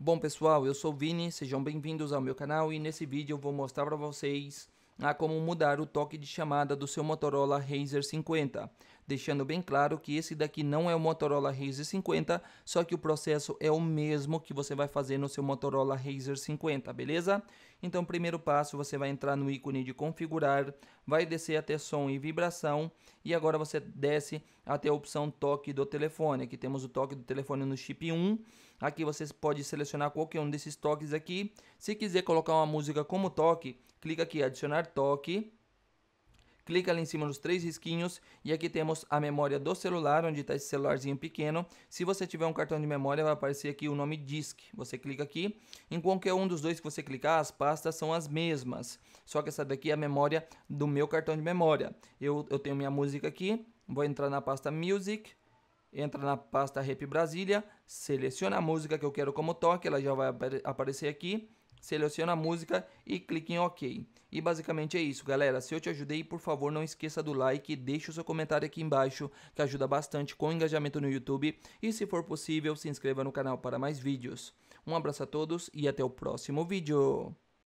Bom pessoal, eu sou o Vini, sejam bem-vindos ao meu canal e nesse vídeo eu vou mostrar para vocês há como mudar o toque de chamada do seu Motorola Razr 50, deixando bem claro que esse daqui não é o Motorola Razr 50, só que o processo é o mesmo que você vai fazer no seu Motorola Razr 50, beleza? Então, primeiro passo, você vai entrar no ícone de configurar, vai descer até som e vibração, e agora você desce até a opção toque do telefone. Aqui temos o toque do telefone no chip 1. Aqui você pode selecionar qualquer um desses toques aqui. Se quiser colocar uma música como toque, clica aqui adicionar toque. Clica ali em cima nos três risquinhos e aqui temos a memória do celular, onde está esse celularzinho pequeno. Se você tiver um cartão de memória, vai aparecer aqui o nome disk. Você clica aqui, em qualquer um dos dois que você clicar, as pastas são as mesmas. Só que essa daqui é a memória do meu cartão de memória. Eu, eu tenho minha música aqui, vou entrar na pasta music, entra na pasta Rap Brasília, seleciona a música que eu quero como toque, ela já vai aparecer aqui seleciona a música e clique em OK. E basicamente é isso, galera. Se eu te ajudei, por favor, não esqueça do like deixa deixe o seu comentário aqui embaixo, que ajuda bastante com o engajamento no YouTube. E se for possível, se inscreva no canal para mais vídeos. Um abraço a todos e até o próximo vídeo.